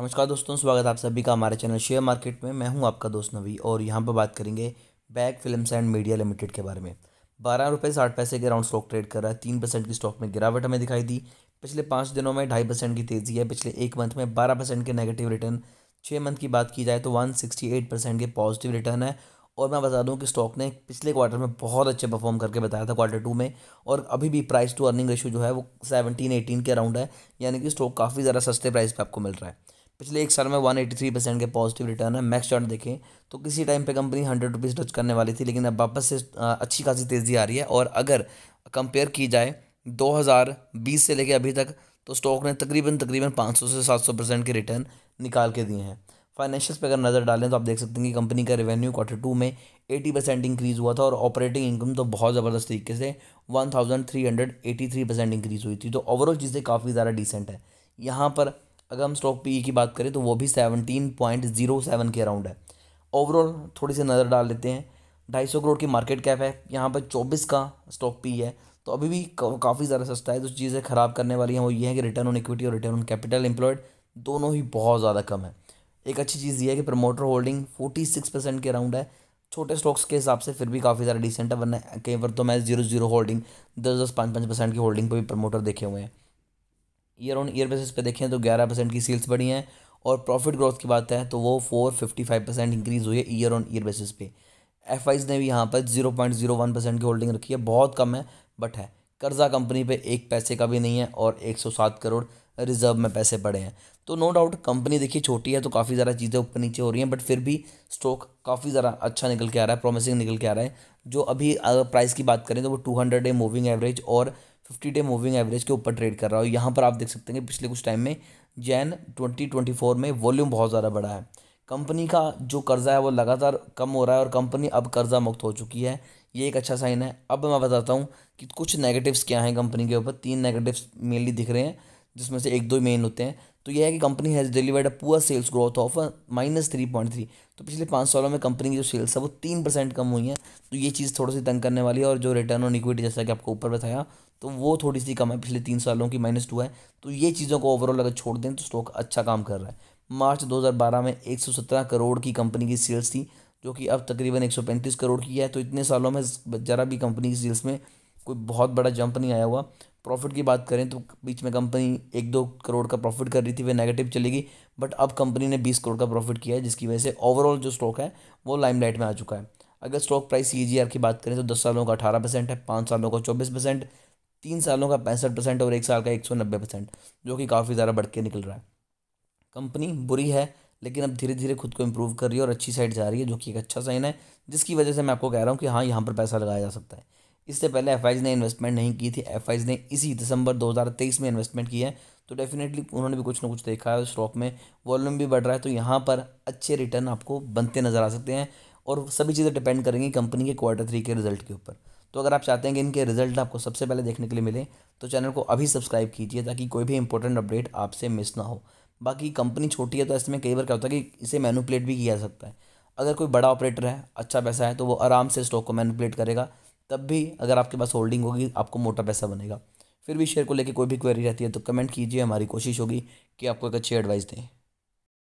नमस्कार दोस्तों स्वागत है आप सभी का हमारे चैनल शेयर मार्केट में मैं हूं आपका दोस्त नवी और यहां पर बात करेंगे bag films and media limited के बारे में बारह रुपये साठ पैसे के अराउंड स्टॉक ट्रेड कर रहा है तीन परसेंट की स्टॉक में गिरावट हमें दिखाई दी पिछले पाँच दिनों में ढाई परसेंट की तेज़ी है पिछले एक मंथ में बारह परसेंट के नेगेटिव रिटर्न छः मंथ की बात की जाए तो वन सिक्सटी एट परसेंट के पॉजिटिव रिटर्न है और मैं बता दूं कि स्टॉक ने पिछले क्वार्टर में बहुत अच्छे परफॉर्म करके बताया था क्वार्टर टू में और अभी भी प्राइस टू अर्निंग रेशियो जो है वो सेवनटीन एटीन के अराउंड है यानी कि स्टॉक काफ़ी ज़्यादा सस्ते प्राइस पर आपको मिल रहा है पिछले एक साल में वन एटी थ्री परसेंट के पॉजिटिव रिटर्न है मैक्स चार्ट देखें तो किसी टाइम पे कंपनी हंड्रेड रुपीज़ टच करने वाली थी लेकिन अब वापस से अच्छी खासी तेज़ी आ रही है और अगर कंपेयर की जाए 2020 से लेकर अभी तक तो स्टॉक ने तकरीबन तकरीबन 500 से 700 परसेंट के रिटर्न निकाल के दिए हैं फाइनेंशियल्स पे अगर नज़र डालें तो आप देख सकते हैं कि कंपनी का रेवेन्यू क्वार्टर टू में एटी परसेंट इंक्रीज़ हुआ था और ऑपरेटिंग इनकम तो बहुत ज़बरदस्त तरीके से one thousand three hundred eighty three percent increase हुई थी तो ओवरऑल चीज़ें काफ़ी ज़्यादा डिसेंट है यहाँ पर अगर हम स्टॉक पी e की बात करें तो वो भी सेवनटीन पॉइंट जीरो सेवन के अराउंड है ओवरऑल थोड़ी सी नज़र डाल लेते हैं ढाई सौ करोड़ की मार्केट कैप है यहाँ पर चौबीस का स्टॉक पी e है तो अभी भी काफ़ी ज़्यादा सस्ता है जो तो चीज़ें ख़राब करने वाली हैं वो ये है कि रिटर्न ऑन इक्विटी और रिटर्न ऑन कैपिटल एम्प्लॉयड दोनों ही बहुत ज़्यादा कम है एक अच्छी चीज़ ये है कि promoter holding forty six percent के अराउंड है छोटे स्टॉक्स के हिसाब से फिर भी काफ़ी ज़्यादा डिसेंट है वरना कई बार तो मैं जीरो जीरो होल्डिंग दस दस पाँच पाँच परसेंट की होल्डिंग पर भी प्रमोटर देखे हुए हैं ईयर ऑन ईयर बेसिस पे देखें तो ग्यारह परसेंट की सेल्स बढ़ी हैं और प्रॉफिट ग्रोथ की बात है तो वो four fifty five percent increase हुई है ईयर ऑन ईयर बेसिस पे एफ ने भी यहाँ पर zero point zero one percent की होल्डिंग रखी है बहुत कम है बट है कर्जा कंपनी पे एक पैसे का भी नहीं है और एक सौ सात करोड़ रिजर्व में पैसे पड़े हैं तो नो डाउट कंपनी देखिए छोटी है तो काफ़ी ज़्यादा चीज़ें ऊपर नीचे हो रही हैं बट फिर भी स्टॉक काफ़ी ज़्यादा अच्छा निकल के आ रहा है प्रॉमिसिंग निकल के आ रहा है जो अभी अगर प्राइस की बात करें तो वो two hundred a moving average और फिफ्टी डे मूविंग एवरेज के ऊपर ट्रेड कर रहा हो यहाँ पर आप देख सकते हैं पिछले कुछ टाइम में जैन ट्वेंटी ट्वेंटी फोर में वॉल्यूम बहुत ज़्यादा बढ़ा है कंपनी का जो कर्ज़ा है वो लगातार कम हो रहा है और कंपनी अब कर्ज़ा मुक्त हो चुकी है ये एक अच्छा साइन है अब मैं बताता हूँ कि कुछ नेगेटिव्स क्या हैं कंपनी के ऊपर तीन नेगेटिव्स मेनली दिख रहे हैं जिसमें से एक दो मेन होते हैं तो यह है कि company has delivered a poor sales growth of minus three point three तो पिछले पाँच सालों में कंपनी की जो सेल्स है वो तीन परसेंट कम हुई हैं तो ये चीज़ थोड़ी सी तंग करने वाली है और जो रिटर्न ऑन इक्विटी जैसा कि आपको ऊपर बताया तो वो थोड़ी सी कम है पिछले तीन सालों की माइनस टू है तो ये चीज़ों को ओवरऑल अगर छोड़ दें तो स्टॉक अच्छा काम कर रहा है मार्च बारह में सत्रह करोड़ की कंपनी की सेल्स थी जो कि अब तकरीबन पैंतीस करोड़ की है तो इतने सालों में ज़रा भी कंपनी की सेल्स में कोई बहुत बड़ा जंप नहीं आया हुआ प्रॉफिट की बात करें तो बीच में कंपनी एक दो करोड़ का प्रॉफिट कर रही थी वह नेगेटिव चलेगी बट अब कंपनी ने बीस करोड़ का प्रॉफिट किया है जिसकी वजह से ओवरऑल जो स्टॉक है वो लाइमलाइट में आ चुका है अगर स्टॉक प्राइस सी की बात करें तो दस सालों का अठारह परसेंट है पाँच सालों का चौबीस परसेंट तीन सालों का पैंसठ परसेंट और एक साल का एक सौ नब्बे परसेंट जो कि काफ़ी ज़्यादा बढ़ के निकल रहा है कंपनी बुरी है लेकिन अब धीरे धीरे खुद को इम्प्रूव कर रही है और अच्छी साइड जा रही है जो कि एक अच्छा साइन है जिसकी वजह से मैं आपको कह रहा हूँ कि हाँ यहाँ पर पैसा लगाया जा सकता है इससे पहले एफ ने इन्वेस्टमेंट नहीं की थी एफ ने इसी दिसंबर 2023 में इन्वेस्टमेंट की है तो डेफिनेटली उन्होंने भी कुछ ना कुछ देखा है स्टॉक में वॉल्यूम भी बढ़ रहा है तो यहाँ पर अच्छे रिटर्न आपको बनते नज़र आ सकते हैं और सभी चीज़ें डिपेंड करेंगी कंपनी के क्वार्टर थ्री के रिजल्ट के ऊपर तो अगर आप चाहते हैं कि इनके रिजल्ट आपको सबसे पहले देखने के लिए मिले तो चैनल को अभी सब्सक्राइब कीजिए ताकि कोई भी इंपॉर्टेंट अपडेट आपसे मिस ना हो बाकी कंपनी छोटी है तो ऐसे में कई बार क्या होता है कि इसे मैनुपलेट भी किया जा सकता है अगर कोई बड़ा ऑपरेटर है अच्छा पैसा है तो वो आराम से स्टॉक को मैनुपलेट करेगा तब भी अगर आपके पास होल्डिंग होगी आपको मोटा पैसा बनेगा फिर भी शेयर को लेकर कोई भी क्वेरी रहती है तो कमेंट कीजिए हमारी कोशिश होगी कि आपको एक अच्छी एडवाइस दें